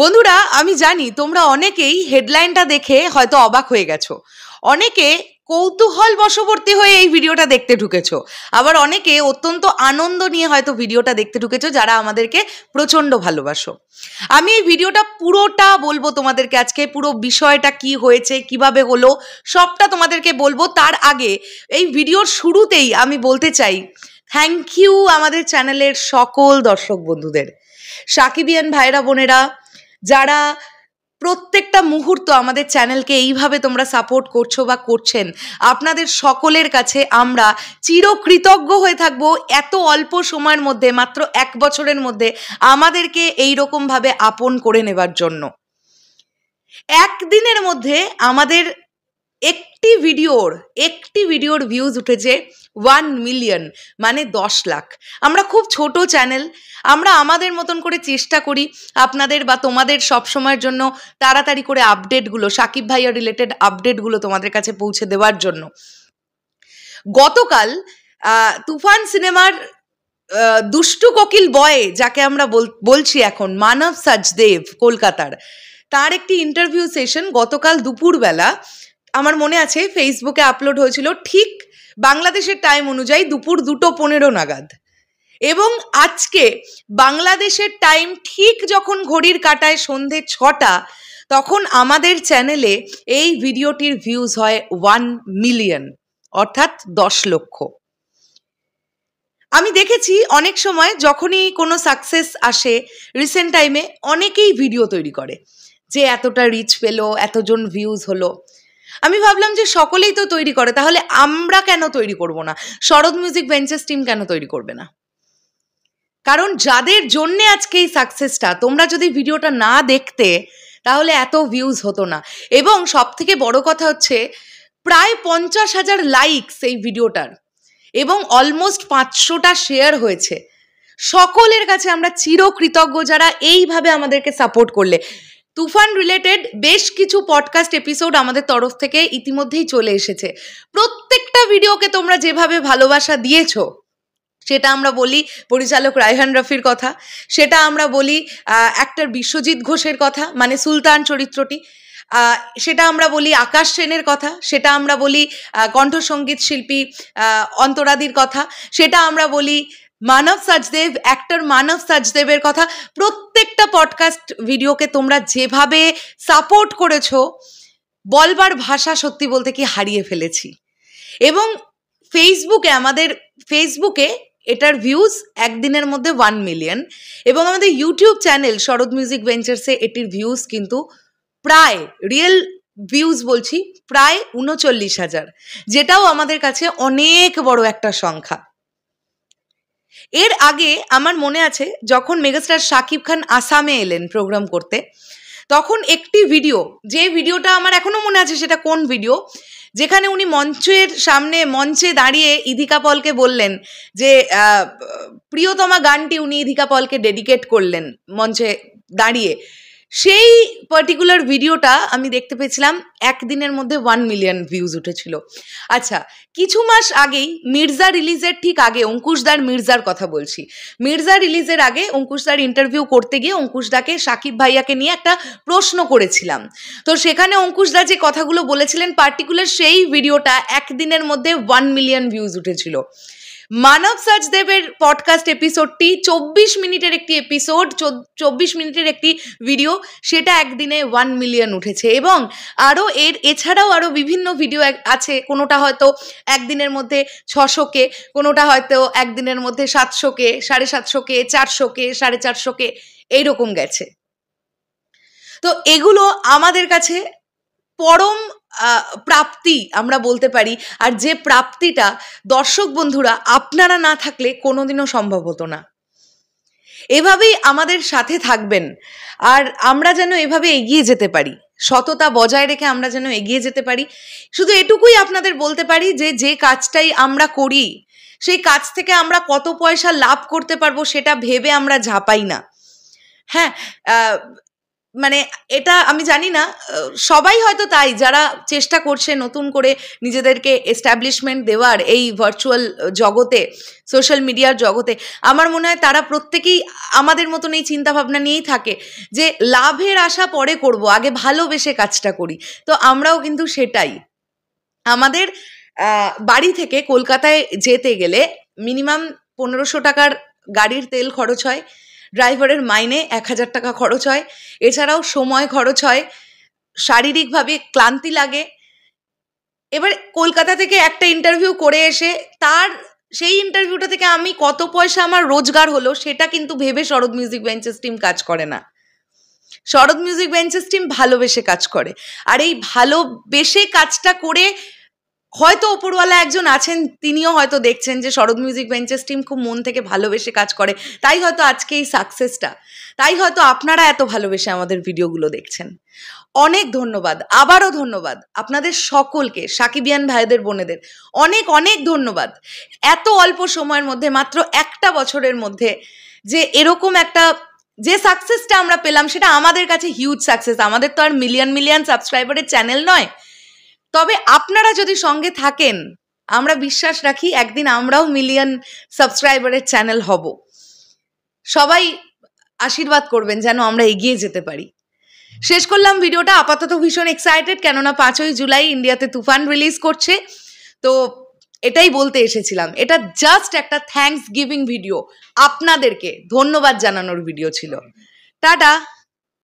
বন্ধুরা আমি জানি তোমরা অনেকেই হেডলাইনটা দেখে হয়তো অবাক হয়ে গেছো অনেকে কৌতূহল বশবর্তী হয়ে এই ভিডিওটা দেখতে ঢুকেছ আবার অনেকে অত্যন্ত আনন্দ নিয়ে হয়তো ভিডিওটা দেখতে ঢুকেছো যারা আমাদেরকে প্রচণ্ড ভালোবাসো আমি এই ভিডিওটা পুরোটা বলবো তোমাদেরকে আজকে পুরো বিষয়টা কি হয়েছে কিভাবে হলো সবটা তোমাদেরকে বলবো তার আগে এই ভিডিওর শুরুতেই আমি বলতে চাই থ্যাংক ইউ আমাদের চ্যানেলের সকল দর্শক বন্ধুদের সাকিবিয়ান ভাইরা বোনেরা যারা প্রত্যেকটা মুহূর্ত আমাদের চ্যানেলকে এইভাবে তোমরা সাপোর্ট করছো বা করছেন আপনাদের সকলের কাছে আমরা চিরকৃতজ্ঞ হয়ে থাকব এত অল্প সময়ের মধ্যে মাত্র এক বছরের মধ্যে আমাদেরকে এই রকমভাবে আপন করে নেবার জন্য একদিনের মধ্যে আমাদের একটি ভিডিওর একটি ভিডিওর ভিউজ উঠেছে ওয়ান মিলিয়ন মানে দশ লাখ আমরা খুব ছোট চ্যানেল আমরা আমাদের মতন করে চেষ্টা করি আপনাদের বা তোমাদের সব সময়ের জন্য তাড়াতাড়ি করে আপডেটগুলো সাকিব ভাইয়ার রিলেটেড আপডেটগুলো তোমাদের কাছে পৌঁছে দেওয়ার জন্য গতকাল তুফান সিনেমার দুষ্টু কোকিল বয়ে যাকে আমরা বলছি এখন মানব সাজদেব কলকাতার তার একটি ইন্টারভিউ সেশন গতকাল দুপুরবেলা আমার মনে আছে ফেসবুকে আপলোড হয়েছিল ঠিক বাংলাদেশের টাইম অনুযায়ী দুপুর দুটো পনেরো নাগাদ এবং আজকে বাংলাদেশের টাইম ঠিক যখন ঘড়ির কাটায় সন্ধে ছটা তখন আমাদের চ্যানেলে এই ভিডিওটির ভিউজ হয় ওয়ান মিলিয়ন অর্থাৎ দশ লক্ষ আমি দেখেছি অনেক সময় যখনই কোনো সাকসেস আসে রিসেন্ট টাইমে অনেকেই ভিডিও তৈরি করে যে এতটা রিচ পেলো এতজন ভিউজ হলো আমি ভাবলাম যে সকলেই তো তৈরি করে তাহলে আমরা কেন তৈরি করব না শরৎ মিউজিক ভেঞ্চার্স টিম কেন তৈরি করবে না কারণ যাদের জন্যে আজকে এই সাকসেসটা তোমরা যদি ভিডিওটা না দেখতে তাহলে এত ভিউজ হতো না এবং সব থেকে বড় কথা হচ্ছে প্রায় পঞ্চাশ হাজার লাইকস এই ভিডিওটার এবং অলমোস্ট পাঁচশোটা শেয়ার হয়েছে সকলের কাছে আমরা চিরকৃতজ্ঞ যারা এইভাবে আমাদেরকে সাপোর্ট করলে তুফান রিলেটেড বেশ কিছু পডকাস্ট এপিসোড আমাদের তরফ থেকে ইতিমধ্যেই চলে এসেছে প্রত্যেকটা ভিডিওকে তোমরা যেভাবে ভালোবাসা দিয়েছো সেটা আমরা বলি পরিচালক রায়হান রফির কথা সেটা আমরা বলি অ্যাক্টর বিশ্বজিৎ ঘোষের কথা মানে সুলতান চরিত্রটি সেটা আমরা বলি আকাশ সেনের কথা সেটা আমরা বলি কণ্ঠসঙ্গীত শিল্পী অন্তরাদির কথা সেটা আমরা বলি মানব সাজদেব অ্যাক্টর মানব সাজদেবের কথা প্রত্যেকটা পডকাস্ট ভিডিওকে তোমরা যেভাবে সাপোর্ট করেছো বলবার ভাষা সত্যি বলতে কি হারিয়ে ফেলেছি এবং ফেসবুকে আমাদের ফেসবুকে এটার ভিউজ একদিনের মধ্যে ওয়ান মিলিয়ন এবং আমাদের ইউটিউব চ্যানেল শরৎ মিউজিক ভেঞ্চার্সে এটির ভিউজ কিন্তু প্রায় রিয়েল ভিউজ বলছি প্রায় উনচল্লিশ হাজার যেটাও আমাদের কাছে অনেক বড় একটা সংখ্যা এর আগে আমার মনে আছে যখন মেগাস্টার শাকিব খান আসামে এলেন প্রোগ্রাম করতে তখন একটি ভিডিও যে ভিডিওটা আমার এখনও মনে আছে সেটা কোন ভিডিও যেখানে উনি মঞ্চের সামনে মঞ্চে দাঁড়িয়ে ইধিকা পলকে বললেন যে প্রিয়তমা গানটি উনি ইধিকা পলকে ডেডিকেট করলেন মঞ্চে দাঁড়িয়ে সেই পার্টিকুলার ভিডিওটা আমি দেখতে পেয়েছিলাম একদিনের মধ্যে ওয়ান মিলিয়ন ভিউজ উঠেছিল আচ্ছা কিছু মাস আগেই মির্জা রিলিজের ঠিক আগে অঙ্কুশদার মির্জার কথা বলছি মির্জা রিলিজের আগে অঙ্কুশদার ইন্টারভিউ করতে গিয়ে অঙ্কুশদাকে সাকিব ভাইয়াকে নিয়ে একটা প্রশ্ন করেছিলাম তো সেখানে অঙ্কুশদা যে কথাগুলো বলেছিলেন পার্টিকুলার সেই ভিডিওটা একদিনের মধ্যে ওয়ান মিলিয়ন ভিউজ উঠেছিল মানব সাজদেবের পডকাস্ট এপিসোডটি চব্বিশ মিনিটের একটি এপিসোড চব্বিশ মিনিটের একটি ভিডিও সেটা একদিনে ওয়ান মিলিয়ন উঠেছে এবং আরও এর এছাড়াও আরও বিভিন্ন ভিডিও আছে কোনোটা হয়তো একদিনের মধ্যে ছশোকে কোনোটা হয়তো একদিনের মধ্যে সাতশোকে সাড়ে সাতশোকে চারশোকে সাড়ে চারশোকে এইরকম গেছে তো এগুলো আমাদের কাছে পরম প্রাপ্তি আমরা বলতে পারি আর যে প্রাপ্তিটা দর্শক বন্ধুরা আপনারা না থাকলে কোনোদিনও সম্ভব হতো না এভাবেই আমাদের সাথে থাকবেন আর আমরা যেন এভাবে এগিয়ে যেতে পারি সততা বজায় রেখে আমরা যেন এগিয়ে যেতে পারি শুধু এটুকুই আপনাদের বলতে পারি যে যে কাজটাই আমরা করি সেই কাজ থেকে আমরা কত পয়সা লাভ করতে পারবো সেটা ভেবে আমরা ঝাঁপাই না হ্যাঁ মানে এটা আমি জানি না সবাই হয়তো তাই যারা চেষ্টা করছে নতুন করে নিজেদেরকে এস্টাবলিশমেন্ট দেওয়ার এই ভার্চুয়াল জগতে সোশ্যাল মিডিয়ার জগতে আমার মনে হয় তারা প্রত্যেকেই আমাদের মতন এই চিন্তাভাবনা নিয়েই থাকে যে লাভের আশা পরে করব আগে ভালোবেসে কাজটা করি তো আমরাও কিন্তু সেটাই আমাদের বাড়ি থেকে কলকাতায় যেতে গেলে মিনিমাম পনেরোশো টাকার গাড়ির তেল খরচ হয় ড্রাইভারের মাইনে এক হাজার টাকা খরচ হয় এছাড়াও সময় খরচ হয় শারীরিকভাবে ক্লান্তি লাগে এবার কলকাতা থেকে একটা ইন্টারভিউ করে এসে তার সেই ইন্টারভিউটা থেকে আমি কত পয়সা আমার রোজগার হলো সেটা কিন্তু ভেবে শরৎ মিউজিক বেঞ্চেস টিম কাজ করে না শরৎ মিউজিক বেঞ্চেস টিম ভালোবেসে কাজ করে আর এই ভালোবেসে কাজটা করে হয়তো ওপরওয়ালা একজন আছেন তিনিও হয়তো দেখছেন যে শরৎ মিউজিক ভেঞ্চার্স টিম খুব মন থেকে ভালোবেসে কাজ করে তাই হয়তো আজকে এই সাকসেসটা তাই হয়তো আপনারা এত ভালোবেসে আমাদের ভিডিওগুলো দেখছেন অনেক ধন্যবাদ আবারও ধন্যবাদ আপনাদের সকলকে সাকিবিয়ান ভাইদের বোনেদের অনেক অনেক ধন্যবাদ এত অল্প সময়ের মধ্যে মাত্র একটা বছরের মধ্যে যে এরকম একটা যে সাকসেসটা আমরা পেলাম সেটা আমাদের কাছে হিউজ সাকসেস আমাদের তো আর মিলিয়ন মিলিয়ন সাবস্ক্রাইবারের চ্যানেল নয় তবে আপনারা যদি সঙ্গে থাকেন আমরা বিশ্বাস রাখি একদিন আমরাও মিলিয়ন সাবস্ক্রাইবারের চ্যানেল হব সবাই আশীর্বাদ করবেন যেন আমরা এগিয়ে যেতে পারি শেষ করলাম ভিডিওটা আপাতত ভীষণ এক্সাইটেড কেননা পাঁচই জুলাই ইন্ডিয়াতে তুফান রিলিজ করছে তো এটাই বলতে এসেছিলাম এটা জাস্ট একটা থ্যাংকস গিভিং ভিডিও আপনাদেরকে ধন্যবাদ জানানোর ভিডিও ছিল টাটা